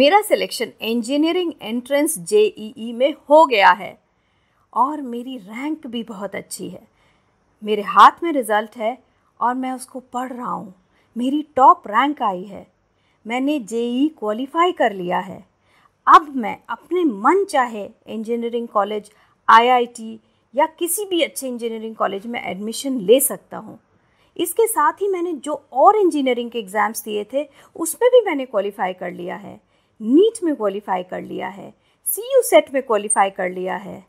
मेरा selection engineering entrance JEE में हो गया है और मेरी रैंक भी बहुत अच्छी है मेरे हाथ में रिज़ल्ट है और मैं उसको पढ़ रहा हूँ मेरी टॉप रैंक आई है मैंने जेई क्वालिफाई e e कर लिया है अब मैं अपने मन चाहे इंजीनियरिंग कॉलेज आईआईटी या किसी भी अच्छे इंजीनियरिंग कॉलेज में एडमिशन ले सकता हूँ इसके साथ ही मैंने जो और इंजीनियरिंग के एग्ज़ाम्स दिए थे उसमें भी मैंने क्वालिफाई कर लिया है नीट में क्वालिफाई कर लिया है सी यू सेट में क्वालिफाई कर लिया है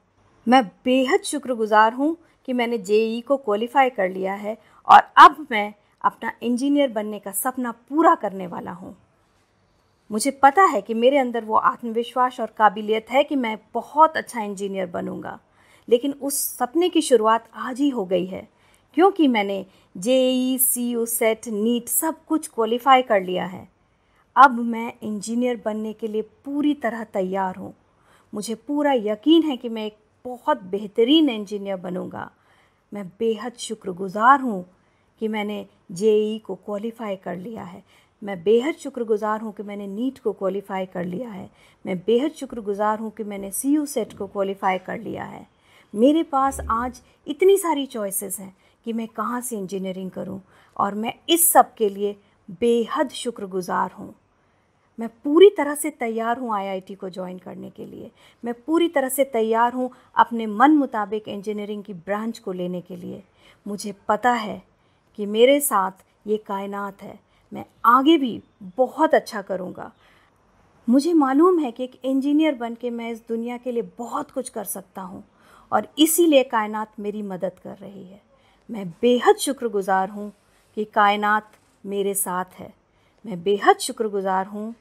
मैं बेहद शुक्रगुजार हूँ कि मैंने जे ई e को क्वालिफाई कर लिया है और अब मैं अपना इंजीनियर बनने का सपना पूरा करने वाला हूँ मुझे पता है कि मेरे अंदर वो आत्मविश्वास और काबिलियत है कि मैं बहुत अच्छा इंजीनियर बनूंगा लेकिन उस सपने की शुरुआत आज ही हो गई है क्योंकि मैंने J E C U set NEET सब कुछ क्वालिफाई कर लिया है अब मैं इंजीनियर बनने के लिए पूरी तरह तैयार हूँ मुझे पूरा यकीन है कि मैं एक बहुत बेहतरीन इंजीनियर बनूँगा मैं बेहद शुक्रगुज़ार हूँ कि मैंने जे को क्वालिफ़ाई कर लिया है मैं बेहद शुक्रगुज़ार हूँ कि मैंने नीट को क्वालिफ़ाई कर लिया है मैं बेहद शुक्रगुज़ार हूँ कि मैंने सी यू सेट को क्वालिफ़ाई कर लिया है मेरे पास आज इतनी सारी चॉइसेस हैं कि मैं कहाँ से इंजीनियरिंग करूँ और मैं इस सब के लिए बेहद शुक्रगुज़ार हूँ मैं पूरी तरह से तैयार हूँ आईआईटी को ज्वाइन करने के लिए मैं पूरी तरह से तैयार हूँ अपने मन मुताबिक इंजीनियरिंग की ब्रांच को लेने के लिए मुझे पता है कि मेरे साथ ये कायनात है मैं आगे भी बहुत अच्छा करूँगा मुझे मालूम है कि एक इंजीनियर बन के मैं इस दुनिया के लिए बहुत कुछ कर सकता हूँ और इसीलिए कायनात मेरी मदद कर रही है मैं बेहद शुक्रगुजार हूँ कि कायनात मेरे साथ है मैं बेहद शुक्रगुजार हूँ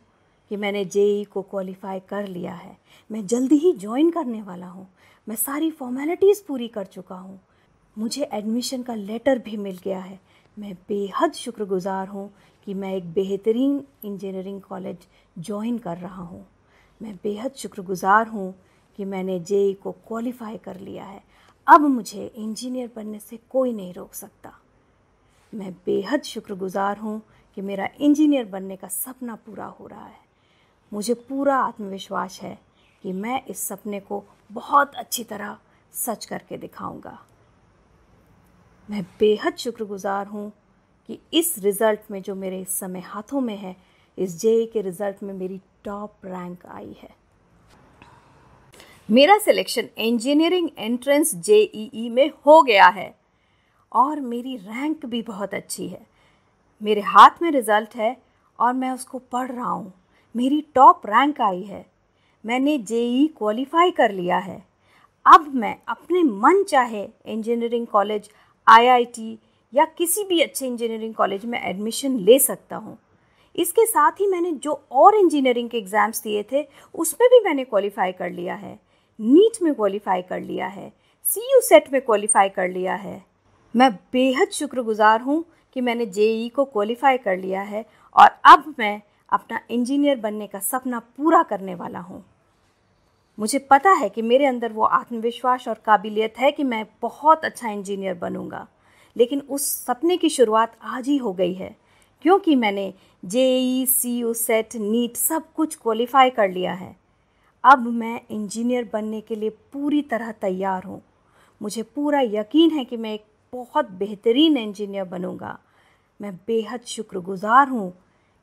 कि मैंने जेई को क्वालिफ़ाई कर लिया है मैं जल्दी ही ज्वाइन करने वाला हूँ मैं सारी फॉर्मेलिटीज़ पूरी कर चुका हूँ मुझे एडमिशन का लेटर भी मिल गया है मैं बेहद शुक्रगुजार हूँ कि मैं एक बेहतरीन इंजीनियरिंग कॉलेज ज्वाइन कर रहा हूँ मैं बेहद शुक्रगुजार हूँ कि मैंने जेई को क्वालिफ़ाई कर लिया है अब मुझे इंजीनियर बनने से कोई नहीं रोक सकता मैं बेहद शुक्रगुजार हूँ कि मेरा इंजीनियर बनने का सपना पूरा हो रहा है मुझे पूरा आत्मविश्वास है कि मैं इस सपने को बहुत अच्छी तरह सच करके दिखाऊंगा मैं बेहद शुक्रगुजार हूँ कि इस रिज़ल्ट में जो मेरे इस समय हाथों में है इस जे के रिज़ल्ट में मेरी टॉप रैंक आई है मेरा सिलेक्शन इंजीनियरिंग एंट्रेंस जे में हो गया है और मेरी रैंक भी बहुत अच्छी है मेरे हाथ में रिज़ल्ट है और मैं उसको पढ़ रहा हूँ मेरी टॉप रैंक आई है मैंने जेई क्वालिफाई कर लिया है अब मैं अपने मन चाहे इंजीनियरिंग कॉलेज आईआईटी या किसी भी अच्छे इंजीनियरिंग कॉलेज में एडमिशन ले सकता हूँ इसके साथ ही मैंने जो और इंजीनियरिंग के एग्ज़ाम्स दिए थे उसमें भी मैंने क्वालिफाई कर लिया है नीट में क्वालिफाई कर लिया है सी यू सेट में क्वालिफाई कर लिया है मैं बेहद शुक्रगुजार हूँ कि मैंने जेई को क्वालिफाई कर लिया है और अब मैं अपना इंजीनियर बनने का सपना पूरा करने वाला हूँ मुझे पता है कि मेरे अंदर वो आत्मविश्वास और काबिलियत है कि मैं बहुत अच्छा इंजीनियर बनूंगा लेकिन उस सपने की शुरुआत आज ही हो गई है क्योंकि मैंने J E C U set NEET सब कुछ क्वालिफाई कर लिया है अब मैं इंजीनियर बनने के लिए पूरी तरह तैयार हूँ मुझे पूरा यकीन है कि मैं एक बहुत बेहतरीन इंजीनियर बनूंगा मैं बेहद शुक्रगुजार हूँ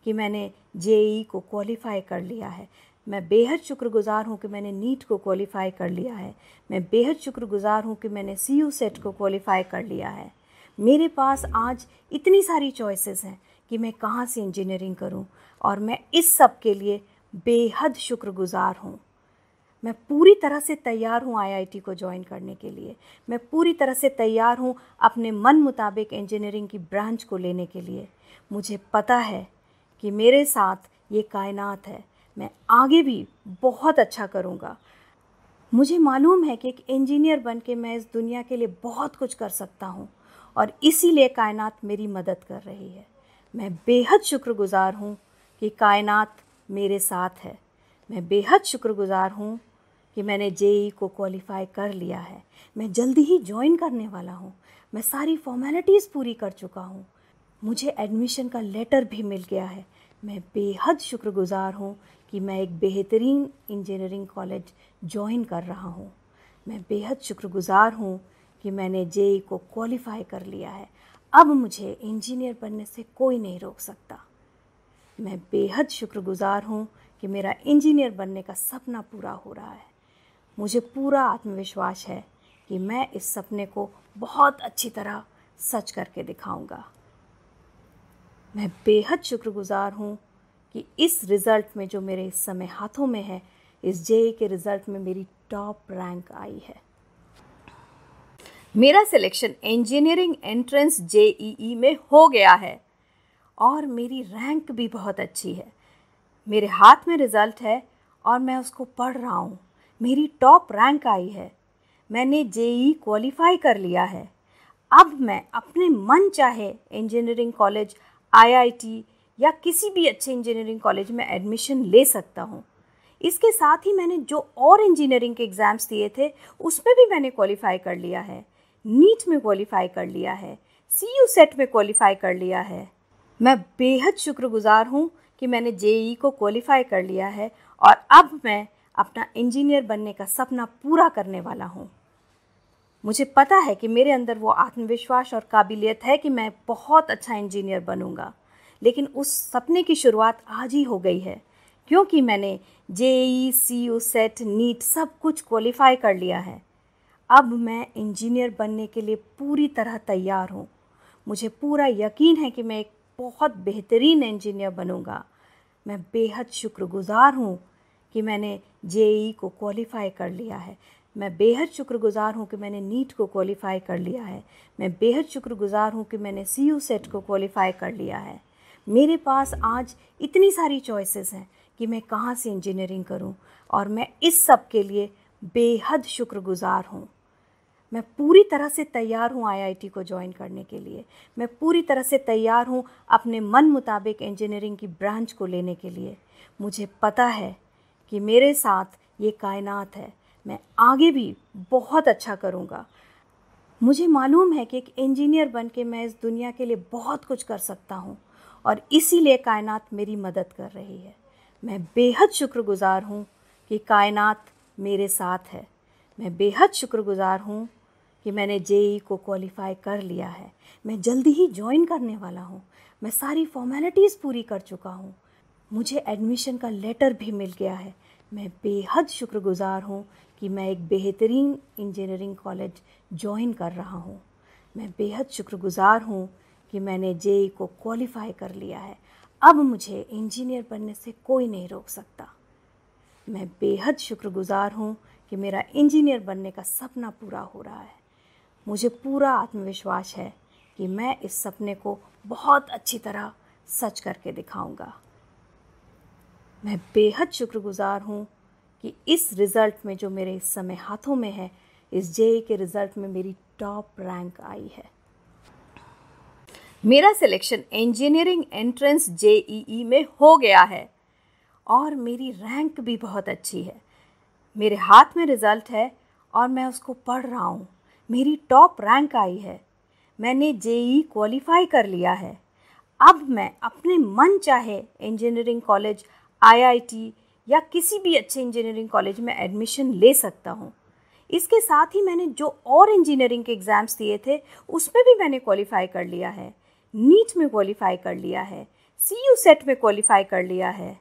कि मैंने जेई को क्वालिफ़ाई कर लिया है मैं बेहद शुक्रगुज़ार हूँ कि मैंने नीट को क्वालिफ़ाई कर लिया है मैं बेहद शुक्रगुज़ार हूँ कि मैंने सी यू सेट को क्वालिफ़ाई कर लिया है मेरे पास आज इतनी सारी चॉइसेस हैं कि मैं कहाँ से इंजीनियरिंग करूँ और मैं इस सब के लिए बेहद शुक्रगुज़ार हूँ मैं पूरी तरह से तैयार हूँ आईआईटी को ज्वाइन करने के लिए मैं पूरी तरह से तैयार हूँ अपने मन मुताबिक इंजीनियरिंग की ब्रांच को लेने के लिए मुझे पता है कि मेरे साथ ये कायनात है मैं आगे भी बहुत अच्छा करूँगा मुझे मालूम है कि एक इंजीनियर बन के मैं इस दुनिया के लिए बहुत कुछ कर सकता हूँ और इसीलिए कायनात मेरी मदद कर रही है मैं बेहद शुक्रगुज़ार हूँ कि कायनात मेरे साथ है मैं बेहद शुक्रगुज़ार हूँ कि मैंने जेई को क्वालिफ़ाई कर लिया है मैं जल्दी ही ज्वाइन करने वाला हूँ मैं सारी फॉर्मेलिटीज़ पूरी कर चुका हूँ मुझे एडमिशन का लेटर भी मिल गया है मैं बेहद शुक्रगुजार हूँ कि मैं एक बेहतरीन इंजीनियरिंग कॉलेज ज्वाइन कर रहा हूँ मैं बेहद शुक्रगुजार हूँ कि मैंने जेई e को क्वालिफाई कर लिया है अब मुझे इंजीनियर बनने से कोई नहीं रोक सकता मैं बेहद शुक्रगुजार हूँ कि मेरा इंजीनियर बनने का सपना पूरा हो रहा है मुझे पूरा आत्मविश्वास है कि मैं इस सपने को बहुत अच्छी तरह सच करके दिखाऊंगा मैं बेहद शुक्रगुजार हूँ कि इस रिज़ल्ट में जो मेरे इस समय हाथों में है इस जे के रिज़ल्ट में मेरी टॉप रैंक आई है मेरा सिलेक्शन इंजीनियरिंग एंट्रेंस जे में हो गया है और मेरी रैंक भी बहुत अच्छी है मेरे हाथ में रिज़ल्ट है और मैं उसको पढ़ रहा हूँ मेरी टॉप रैंक आई है मैंने ई क्वालिफाई कर लिया है अब मैं अपने मन चाहे इंजीनियरिंग कॉलेज आईआईटी या किसी भी अच्छे इंजीनियरिंग कॉलेज में एडमिशन ले सकता हूँ इसके साथ ही मैंने जो और इंजीनियरिंग के एग्ज़ाम्स दिए थे उसमें भी मैंने क्वालिफ़ाई कर लिया है नीट में क्वालिफ़ाई कर लिया है सी यू सेट में क्वालिफ़ाई कर लिया है मैं बेहद शुक्रगुजार हूँ कि मैंने जे ई को क्वालिफ़ाई कर लिया है और अब मैं अपना इंजीनियर बनने का सपना पूरा करने वाला हूँ मुझे पता है कि मेरे अंदर वो आत्मविश्वास और काबिलियत है कि मैं बहुत अच्छा इंजीनियर बनूंगा लेकिन उस सपने की शुरुआत आज ही हो गई है क्योंकि मैंने J E C U set NEET सब कुछ क्वालिफाई कर लिया है अब मैं इंजीनियर बनने के लिए पूरी तरह तैयार हूँ मुझे पूरा यकीन है कि मैं एक बहुत बेहतरीन इंजीनियर बनूंगा मैं बेहद शुक्रगुजार हूँ कि मैंने जेई को क्वालिफाई कर लिया है मैं बेहद शुक्रगुजार हूँ कि मैंने नीट को क्वालिफ़ाई कर लिया है मैं बेहद शुक्रगुजार हूँ कि मैंने सी यू सेट को क्वालिफ़ाई कर लिया है मेरे पास आज इतनी सारी चॉइसेस हैं कि मैं कहाँ से इंजीनियरिंग करूँ और मैं इस सब के लिए बेहद शुक्रगुजार हूँ मैं पूरी तरह से तैयार हूँ आईआईटी को ज्वाइन करने के लिए मैं पूरी तरह से तैयार हूँ अपने मन मुताबिक इंजीनियरिंग की ब्रांच को लेने के लिए मुझे पता है कि मेरे साथ ये कायनात है मैं आगे भी बहुत अच्छा करूँगा मुझे मालूम है कि एक इंजीनियर बन के मैं इस दुनिया के लिए बहुत कुछ कर सकता हूँ और इसीलिए कायनात मेरी मदद कर रही है मैं बेहद शुक्रगुज़ार हूँ कि कायनात मेरे साथ है मैं बेहद शुक्रगुज़ार हूँ कि मैंने जे को क्वालिफ़ाई कर लिया है मैं जल्दी ही ज्वाइन करने वाला हूँ मैं सारी फॉर्मेलिटीज़ पूरी कर चुका हूँ मुझे एडमिशन का लेटर भी मिल गया है मैं बेहद शुक्रगुज़ार हूँ कि मैं एक बेहतरीन इंजीनियरिंग कॉलेज ज्वाइन कर रहा हूँ मैं बेहद शुक्रगुज़ार हूँ कि मैंने जेई को क्वालिफ़ाई कर लिया है अब मुझे इंजीनियर बनने से कोई नहीं रोक सकता मैं बेहद शुक्रगुज़ार हूँ कि मेरा इंजीनियर बनने का सपना पूरा हो रहा है मुझे पूरा आत्मविश्वास है कि मैं इस सपने को बहुत अच्छी तरह सच करके दिखाऊंगा मैं बेहद शुक्रगुज़ार हूँ कि इस रिज़ल्ट में जो मेरे इस समय हाथों में है इस जे के रिज़ल्ट में मेरी टॉप रैंक आई है मेरा सिलेक्शन इंजीनियरिंग एंट्रेंस जे में हो गया है और मेरी रैंक भी बहुत अच्छी है मेरे हाथ में रिज़ल्ट है और मैं उसको पढ़ रहा हूँ मेरी टॉप रैंक आई है मैंने ई क्वालिफाई कर लिया है अब मैं अपने मन चाहे इंजीनियरिंग कॉलेज आईआईटी या किसी भी अच्छे इंजीनियरिंग कॉलेज में एडमिशन ले सकता हूँ इसके साथ ही मैंने जो और इंजीनियरिंग के एग्ज़ाम्स दिए थे उसमें भी मैंने क्वालिफ़ाई कर लिया है नीट में क्वालिफ़ाई कर लिया है सी यू सेट में क्वालिफ़ाई कर लिया है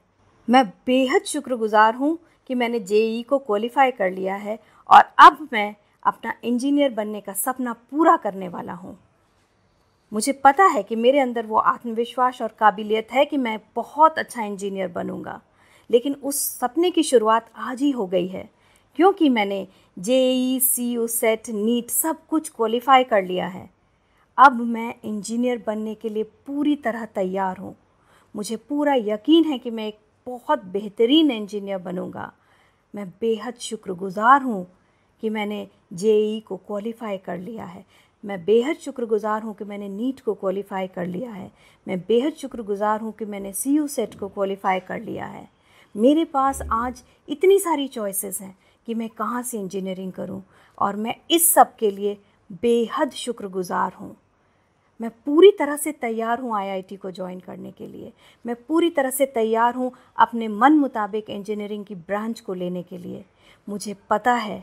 मैं बेहद शुक्रगुजार हूँ कि मैंने जे ई को क्वालिफ़ाई कर लिया है और अब मैं अपना इंजीनियर बनने का सपना पूरा करने वाला हूँ मुझे पता है कि मेरे अंदर वो आत्मविश्वास और काबिलियत है कि मैं बहुत अच्छा इंजीनियर बनूंगा लेकिन उस सपने की शुरुआत आज ही हो गई है क्योंकि मैंने J E C U set NEET सब कुछ क्वालिफाई कर लिया है अब मैं इंजीनियर बनने के लिए पूरी तरह तैयार हूँ मुझे पूरा यकीन है कि मैं एक बहुत बेहतरीन इंजीनियर बनूँगा मैं बेहद शुक्रगुजार हूँ कि मैंने जे ई को क्वालिफाई कर लिया है मैं बेहद शुक्रगुजार हूँ कि मैंने नीट को क्वालिफाई कर लिया है मैं बेहद शुक्रगुजार हूँ कि मैंने सी यू सेट को क्वालिफाई कर लिया है मेरे पास आज इतनी सारी चॉइसेस हैं कि मैं कहाँ से इंजीनियरिंग करूँ और मैं इस सब के लिए बेहद शुक्रगुजार हूँ मैं पूरी तरह से तैयार हूँ आईआईटी को ज्वाइन करने के लिए मैं पूरी तरह से तैयार हूँ अपने मन मुताबिक इंजीनियरिंग की ब्रांच को लेने के लिए मुझे पता है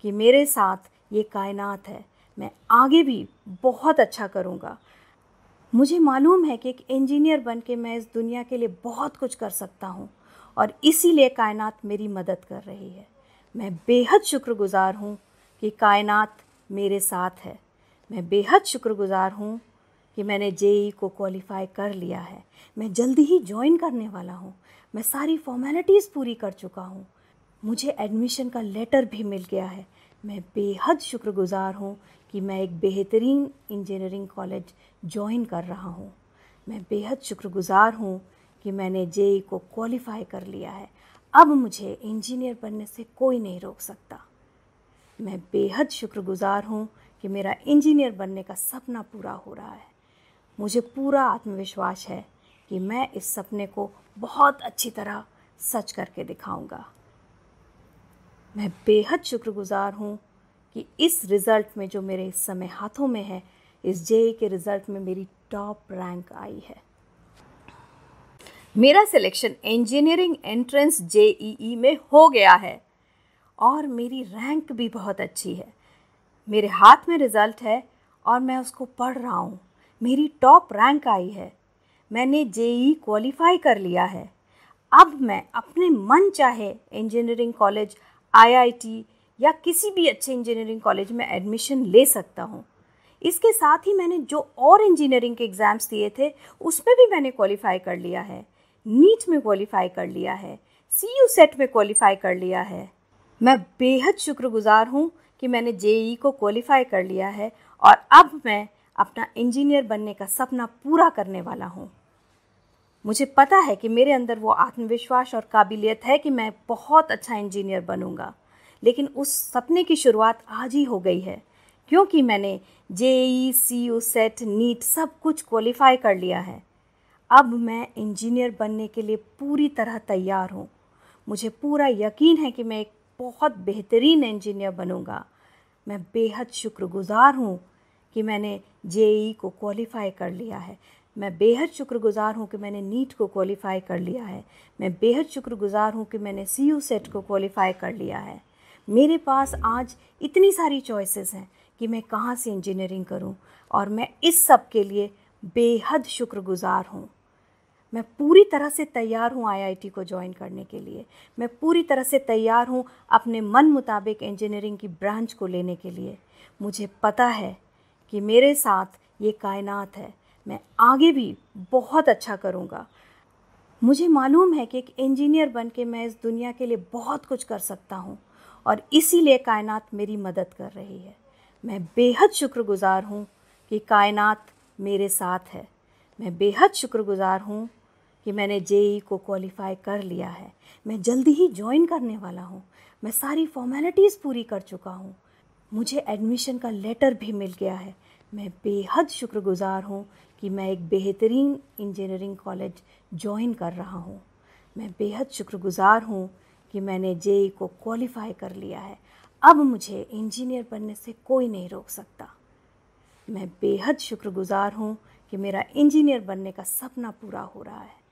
कि मेरे साथ ये कायनात है मैं आगे भी बहुत अच्छा करूँगा मुझे मालूम है कि एक इंजीनियर बन के मैं इस दुनिया के लिए बहुत कुछ कर सकता हूँ और इसीलिए कायनात मेरी मदद कर रही है मैं बेहद शुक्रगुज़ार हूँ कि कायनात मेरे साथ है मैं बेहद शुक्रगुज़ार हूँ कि मैंने जेई को क्वालिफ़ाई कर लिया है मैं जल्दी ही ज्वाइन करने वाला हूँ मैं सारी फॉर्मेलिटीज़ पूरी कर चुका हूँ मुझे एडमिशन का लेटर भी मिल गया है मैं बेहद शुक्रगुज़ार हूँ कि मैं एक बेहतरीन इंजीनियरिंग कॉलेज ज्वाइन कर रहा हूँ मैं बेहद शुक्रगुज़ार हूँ कि मैंने जेई e को क्वालिफाई कर लिया है अब मुझे इंजीनियर बनने से कोई नहीं रोक सकता मैं बेहद शुक्रगुजार हूँ कि मेरा इंजीनियर बनने का सपना पूरा हो रहा है मुझे पूरा आत्मविश्वास है कि मैं इस सपने को बहुत अच्छी तरह सच करके दिखाऊंगा मैं बेहद शुक्रगुजार हूँ कि इस रिज़ल्ट में जो मेरे इस समय हाथों में है इस जेई e के रिज़ल्ट में मेरी टॉप रैंक आई है मेरा सिलेक्शन इंजीनियरिंग एंट्रेंस जेईई में हो गया है और मेरी रैंक भी बहुत अच्छी है मेरे हाथ में रिज़ल्ट है और मैं उसको पढ़ रहा हूँ मेरी टॉप रैंक आई है मैंने जेई क्वालिफाई e e कर लिया है अब मैं अपने मन चाहे इंजीनियरिंग कॉलेज आईआईटी या किसी भी अच्छे इंजीनियरिंग कॉलेज में एडमिशन ले सकता हूँ इसके साथ ही मैंने जो और इंजीनियरिंग के एग्ज़ाम्स दिए थे उसमें भी मैंने क्वालिफाई कर लिया है नीट में क्वालिफाई कर लिया है सी यू सेट में क्वालिफाई कर लिया है मैं बेहद शुक्रगुजार हूँ कि मैंने जे ई e को क्वालिफाई कर लिया है और अब मैं अपना इंजीनियर बनने का सपना पूरा करने वाला हूँ मुझे पता है कि मेरे अंदर वो आत्मविश्वास और काबिलियत है कि मैं बहुत अच्छा इंजीनियर बनूंगा लेकिन उस सपने की शुरुआत आज ही हो गई है क्योंकि मैंने J E C U set NEET सब कुछ क्वालिफाई कर लिया है अब मैं इंजीनियर बनने के लिए पूरी तरह तैयार हूँ मुझे पूरा यकीन है कि मैं एक बहुत बेहतरीन इंजीनियर बनूँगा मैं बेहद शुक्रगुज़ार हूँ कि मैंने जे को क्वालिफ़ाई कर लिया है मैं बेहद शुक्रगुज़ार हूँ कि मैंने नीट को क्वालिफ़ाई कर लिया है मैं बेहद शुक्रगुज़ार हूँ कि मैंने सी यू सेट को क्वालिफ़ाई कर लिया है मेरे पास आज इतनी सारी चॉइसेस हैं कि मैं कहाँ से इंजीनियरिंग करूँ और मैं इस सब के लिए बेहद शुक्रगुज़ार हूँ मैं पूरी तरह से तैयार हूँ आईआईटी को ज्वाइन करने के लिए मैं पूरी तरह से तैयार हूँ अपने मन मुताबिक इंजीनियरिंग की ब्रांच को लेने के लिए मुझे पता है कि मेरे साथ ये कायनात है मैं आगे भी बहुत अच्छा करूँगा मुझे मालूम है कि एक इंजीनियर बन के मैं इस दुनिया के लिए बहुत कुछ कर सकता हूँ और इसीलिए कायनात मेरी मदद कर रही है मैं बेहद शुक्रगुज़ार हूँ कि कायनात मेरे साथ है मैं बेहद शुक्रगुज़ार हूँ कि मैंने जेई को क्वालिफ़ाई कर लिया है मैं जल्दी ही ज्वाइन करने वाला हूँ मैं सारी फॉर्मेलिटीज़ पूरी कर चुका हूँ मुझे एडमिशन का लेटर भी मिल गया है मैं बेहद शुक्रगुजार हूँ कि मैं एक बेहतरीन इंजीनियरिंग कॉलेज ज्वाइन कर रहा हूँ मैं बेहद शुक्रगुजार हूँ कि मैंने जेई को क्वालिफ़ाई कर लिया है अब मुझे इंजीनियर बनने से कोई नहीं रोक सकता मैं बेहद शुक्रगुजार हूँ कि मेरा इंजीनियर बनने का सपना पूरा हो रहा है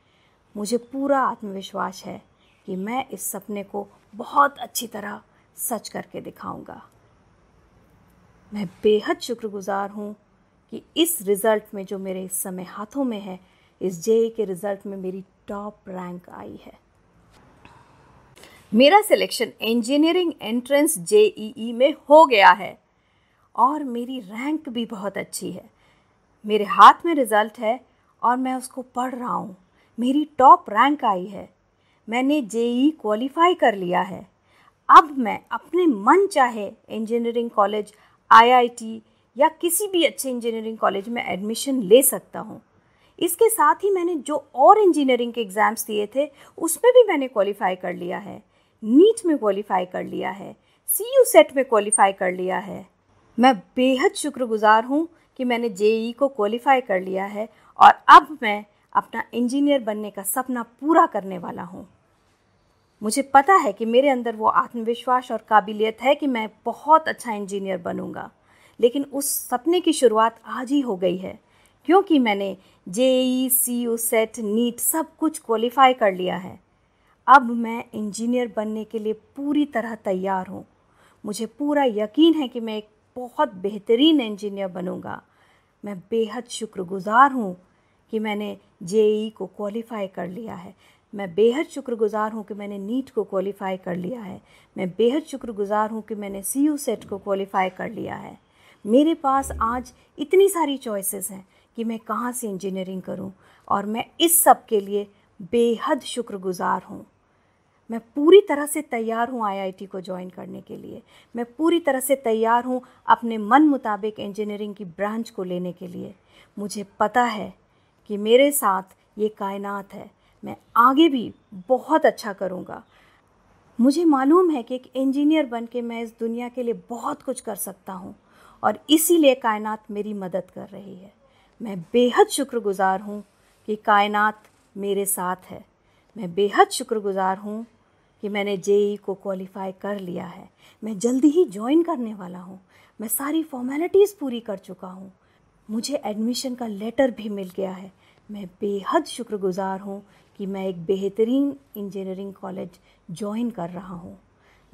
मुझे पूरा आत्मविश्वास है कि मैं इस सपने को बहुत अच्छी तरह सच करके दिखाऊंगा। मैं बेहद शुक्रगुजार हूँ कि इस रिज़ल्ट में जो मेरे इस समय हाथों में है इस जे के रिज़ल्ट में मेरी टॉप रैंक आई है मेरा सिलेक्शन इंजीनियरिंग एंट्रेंस जे में हो गया है और मेरी रैंक भी बहुत अच्छी है मेरे हाथ में रिज़ल्ट है और मैं उसको पढ़ रहा हूँ मेरी टॉप रैंक आई है मैंने जेई क्वालिफाई कर लिया है अब मैं अपने मन चाहे इंजीनियरिंग कॉलेज आईआईटी या किसी भी अच्छे इंजीनियरिंग कॉलेज में एडमिशन ले सकता हूँ इसके साथ ही मैंने जो और इंजीनियरिंग के एग्ज़ाम्स दिए थे उसमें भी मैंने क्वालिफाई कर लिया है नीट में क्वालिफाई कर लिया है सी यू सेट में क्वालिफाई कर लिया है मैं बेहद शुक्रगुजार हूँ कि मैंने ई को क्वालिफाई कर लिया है और अब मैं अपना इंजीनियर बनने का सपना पूरा करने वाला हूँ मुझे पता है कि मेरे अंदर वो आत्मविश्वास और काबिलियत है कि मैं बहुत अच्छा इंजीनियर बनूंगा लेकिन उस सपने की शुरुआत आज ही हो गई है क्योंकि मैंने J E C U set NEET सब कुछ क्वालिफाई कर लिया है अब मैं इंजीनियर बनने के लिए पूरी तरह तैयार हूँ मुझे पूरा यकीन है कि मैं एक बहुत बेहतरीन इंजीनियर बनूंगा मैं बेहद शुक्रगुजार हूँ कि मैंने जे को क्वालिफ़ाई कर लिया है मैं बेहद शुक्रगुजार हूँ कि मैंने नीट को क्वालिफ़ाई कर लिया है मैं बेहद शुक्रगुजार हूँ कि मैंने सी यू सेट को क्वालिफ़ाई कर लिया है मेरे पास आज इतनी सारी चॉइसेस हैं कि मैं कहाँ से इंजीनियरिंग करूँ और मैं इस सब के लिए बेहद शुक्रगुजार हूँ मैं पूरी तरह से तैयार हूँ आईआईटी को ज्वाइन करने के लिए मैं पूरी तरह से तैयार हूँ अपने मन मुताबिक इंजीनियरिंग की ब्रांच को लेने के लिए मुझे पता है कि मेरे साथ ये कायनात है मैं आगे भी बहुत अच्छा करूँगा मुझे मालूम है कि एक इंजीनियर बन के मैं इस दुनिया के लिए बहुत कुछ कर सकता हूँ और इसीलिए कायनात मेरी मदद कर रही है मैं बेहद शुक्रगुज़ार हूँ कि कायनात मेरे साथ है मैं बेहद शुक्रगुज़ार हूँ कि मैंने जेई को क्वालिफ़ाई कर लिया है मैं जल्दी ही ज्वाइन करने वाला हूँ मैं सारी फॉर्मेलिटीज़ पूरी कर चुका हूँ मुझे एडमिशन का लेटर भी मिल गया है मैं बेहद शुक्रगुजार हूँ कि मैं एक बेहतरीन इंजीनियरिंग कॉलेज ज्वाइन कर रहा हूँ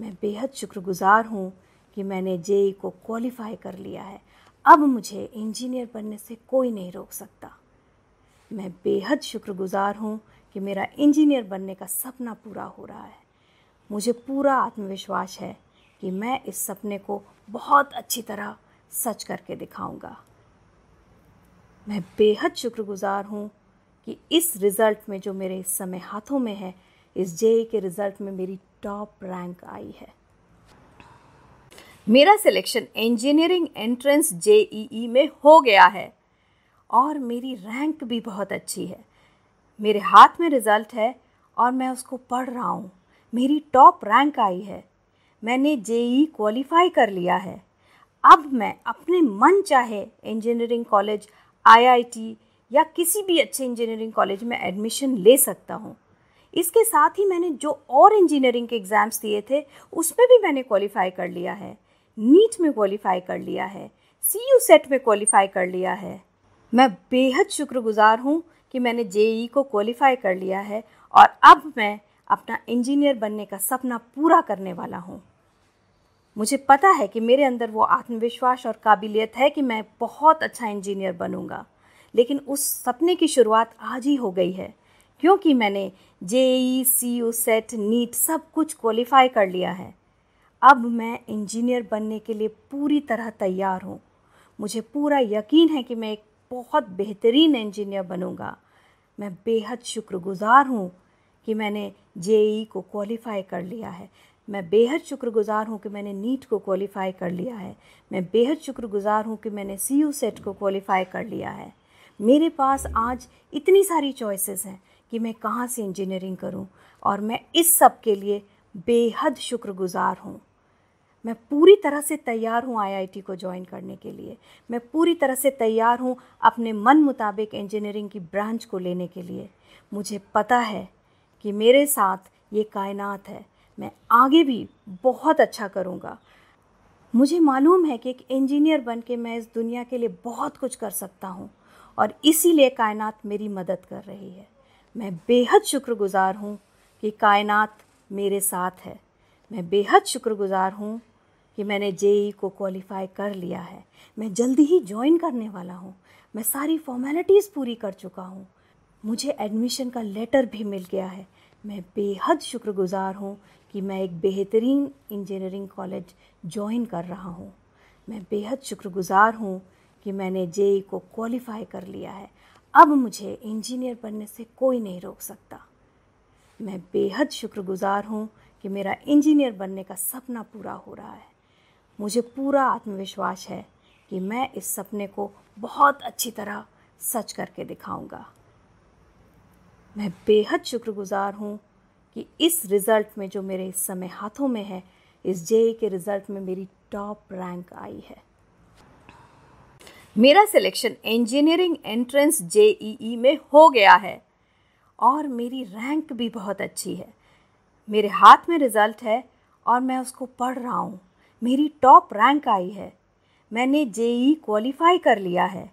मैं बेहद शुक्रगुजार हूँ कि मैंने जे e को क्वालिफाई कर लिया है अब मुझे इंजीनियर बनने से कोई नहीं रोक सकता मैं बेहद शुक्रगुजार हूँ कि मेरा इंजीनियर बनने का सपना पूरा हो रहा है मुझे पूरा आत्मविश्वास है कि मैं इस सपने को बहुत अच्छी तरह सच करके दिखाऊंगा मैं बेहद शुक्रगुजार हूँ कि इस रिज़ल्ट में जो मेरे इस समय हाथों में है इस जे के रिज़ल्ट में मेरी टॉप रैंक आई है मेरा सिलेक्शन इंजीनियरिंग एंट्रेंस जे में हो गया है और मेरी रैंक भी बहुत अच्छी है मेरे हाथ में रिज़ल्ट है और मैं उसको पढ़ रहा हूँ मेरी टॉप रैंक आई है मैंने ई क्वालिफ़ाई कर लिया है अब मैं अपने मन चाहे इंजीनियरिंग कॉलेज आईआईटी या किसी भी अच्छे इंजीनियरिंग कॉलेज में एडमिशन ले सकता हूँ इसके साथ ही मैंने जो और इंजीनियरिंग के एग्ज़ाम्स दिए थे उसमें भी मैंने क्वालिफ़ाई कर लिया है नीट में क्वालिफ़ाई कर लिया है सी यू सेट में क्वालिफ़ाई कर लिया है मैं बेहद शुक्रगुजार हूँ कि मैंने जे ई e को क्वालिफ़ाई कर लिया है और अब मैं अपना इंजीनियर बनने का सपना पूरा करने वाला हूँ मुझे पता है कि मेरे अंदर वो आत्मविश्वास और काबिलियत है कि मैं बहुत अच्छा इंजीनियर बनूंगा लेकिन उस सपने की शुरुआत आज ही हो गई है क्योंकि मैंने J E C U set NEET सब कुछ क्वालिफाई कर लिया है अब मैं इंजीनियर बनने के लिए पूरी तरह तैयार हूँ मुझे पूरा यकीन है कि मैं एक बहुत बेहतरीन इंजीनियर बनूंगा मैं बेहद शुक्रगुजार हूँ कि मैंने जे को क्वालिफाई कर लिया है मैं बेहद शुक्रगुजार हूँ कि मैंने नीट को क्वालिफ़ाई कर लिया है मैं बेहद शुक्रगुजार हूँ कि मैंने सी यू सेट को क्वालिफ़ाई कर लिया है मेरे पास आज इतनी सारी चॉइसेस हैं कि मैं कहाँ से इंजीनियरिंग करूँ और मैं इस सब के लिए बेहद शुक्रगुजार हूँ मैं पूरी तरह से तैयार हूँ आईआईटी को ज्वाइन करने के लिए मैं पूरी तरह से तैयार हूँ अपने मन मुताबिक इंजीनियरिंग की ब्रांच को लेने के लिए मुझे पता है कि मेरे साथ ये कायनात है मैं आगे भी बहुत अच्छा करूँगा मुझे मालूम है कि एक इंजीनियर बन के मैं इस दुनिया के लिए बहुत कुछ कर सकता हूँ और इसीलिए कायनात मेरी मदद कर रही है मैं बेहद शुक्रगुजार हूँ कि कायनात मेरे साथ है मैं बेहद शुक्रगुजार हूँ कि मैंने जेई को क्वालिफाई कर लिया है मैं जल्दी ही ज्वाइन करने वाला हूँ मैं सारी फॉर्मेलिटीज़ पूरी कर चुका हूँ मुझे एडमिशन का लेटर भी मिल गया है मैं बेहद शुक्रगुजार हूँ कि मैं एक बेहतरीन इंजीनियरिंग कॉलेज ज्वाइन कर रहा हूँ मैं बेहद शुक्रगुज़ार हूँ कि मैंने जेई को क्वालिफ़ाई कर लिया है अब मुझे इंजीनियर बनने से कोई नहीं रोक सकता मैं बेहद शुक्रगुज़ार हूँ कि मेरा इंजीनियर बनने का सपना पूरा हो रहा है मुझे पूरा आत्मविश्वास है कि मैं इस सपने को बहुत अच्छी तरह सच करके दिखाऊंगा मैं बेहद शुक्रगुज़ार हूँ कि इस रिज़ल्ट में जो मेरे इस समय हाथों में है इस जे के रिज़ल्ट में मेरी टॉप रैंक आई है मेरा सिलेक्शन इंजीनियरिंग एंट्रेंस जे में हो गया है और मेरी रैंक भी बहुत अच्छी है मेरे हाथ में रिज़ल्ट है और मैं उसको पढ़ रहा हूँ मेरी टॉप रैंक आई है मैंने ई क्वालिफाई कर लिया है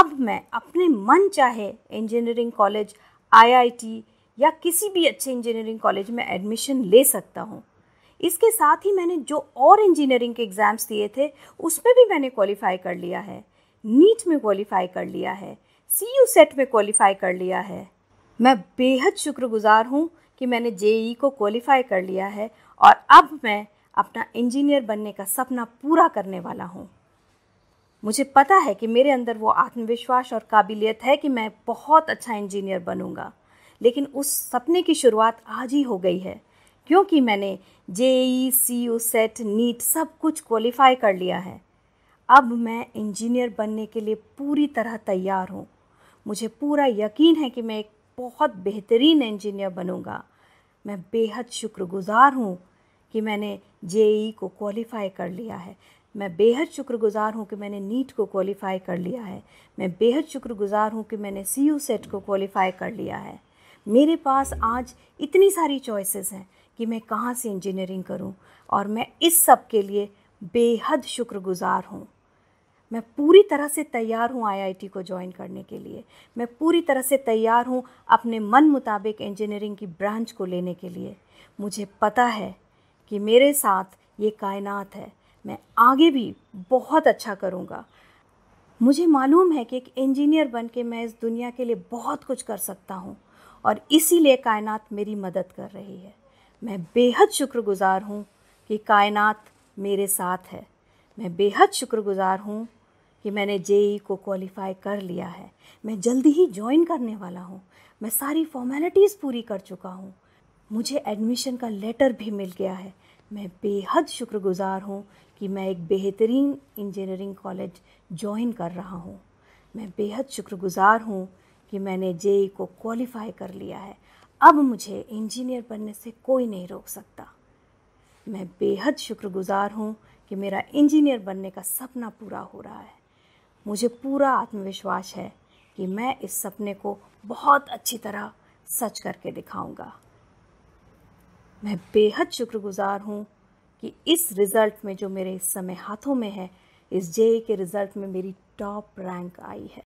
अब मैं अपने मन चाहे इंजीनियरिंग कॉलेज आईआईटी या किसी भी अच्छे इंजीनियरिंग कॉलेज में एडमिशन ले सकता हूँ इसके साथ ही मैंने जो और इंजीनियरिंग के एग्ज़ाम्स दिए थे उसमें भी मैंने क्वालिफ़ाई कर लिया है नीट में क्वालिफ़ाई कर लिया है सी यू सेट में क्वालिफ़ाई कर लिया है मैं बेहद शुक्रगुजार हूँ कि मैंने जे ई को क्वालिफ़ाई कर लिया है और अब मैं अपना इंजीनियर बनने का सपना पूरा करने वाला हूँ मुझे पता है कि मेरे अंदर वो आत्मविश्वास और काबिलियत है कि मैं बहुत अच्छा इंजीनियर बनूँगा लेकिन उस सपने की शुरुआत आज ही हो गई है क्योंकि मैंने J E C U set NEET सब कुछ क्वालिफाई कर लिया है अब मैं इंजीनियर बनने के लिए पूरी तरह तैयार हूँ मुझे पूरा यकीन है कि मैं एक बहुत बेहतरीन इंजीनियर बनूंगा मैं बेहद शुक्रगुजार हूँ कि मैंने जेई को क्वालिफाई कर लिया है मैं बेहद शुक्रगुजार हूँ कि मैंने नीट को क्वालिफाई कर लिया है मैं बेहद शुक्रगुजार हूँ कि मैंने सी यू सेट को क्वालिफाई कर लिया है मेरे पास आज इतनी सारी चॉइसेस हैं कि मैं कहाँ से इंजीनियरिंग करूँ और मैं इस सब के लिए बेहद शुक्रगुजार हूँ मैं पूरी तरह से तैयार हूँ आईआईटी को ज्वाइन करने के लिए मैं पूरी तरह से तैयार हूँ अपने मन मुताबिक इंजीनियरिंग की ब्रांच को लेने के लिए मुझे पता है कि मेरे साथ ये कायनात है मैं आगे भी बहुत अच्छा करूँगा मुझे मालूम है कि एक इंजीनियर बन के मैं इस दुनिया के लिए बहुत कुछ कर सकता हूँ और इसीलिए कायनात मेरी मदद कर रही है मैं बेहद शुक्रगुज़ार हूँ कि कायनात मेरे साथ है मैं बेहद शुक्रगुज़ार हूँ कि मैंने जेई को क्वालिफ़ाई कर लिया है मैं जल्दी ही ज्वाइन करने वाला हूँ मैं सारी फॉर्मेलिटीज़ पूरी कर चुका हूँ मुझे एडमिशन का लेटर भी मिल गया है मैं बेहद शुक्रगुज़ार हूँ कि मैं एक बेहतरीन इंजीनियरिंग कॉलेज ज्वाइन कर रहा हूँ मैं बेहद शुक्रगुज़ार हूँ कि मैंने जेई को क्वालिफाई कर लिया है अब मुझे इंजीनियर बनने से कोई नहीं रोक सकता मैं बेहद शुक्रगुजार हूँ कि मेरा इंजीनियर बनने का सपना पूरा हो रहा है मुझे पूरा आत्मविश्वास है कि मैं इस सपने को बहुत अच्छी तरह सच करके दिखाऊंगा मैं बेहद शुक्रगुजार हूँ कि इस रिज़ल्ट में जो मेरे इस समय हाथों में है इस जेई के रिज़ल्ट में मेरी टॉप रैंक आई है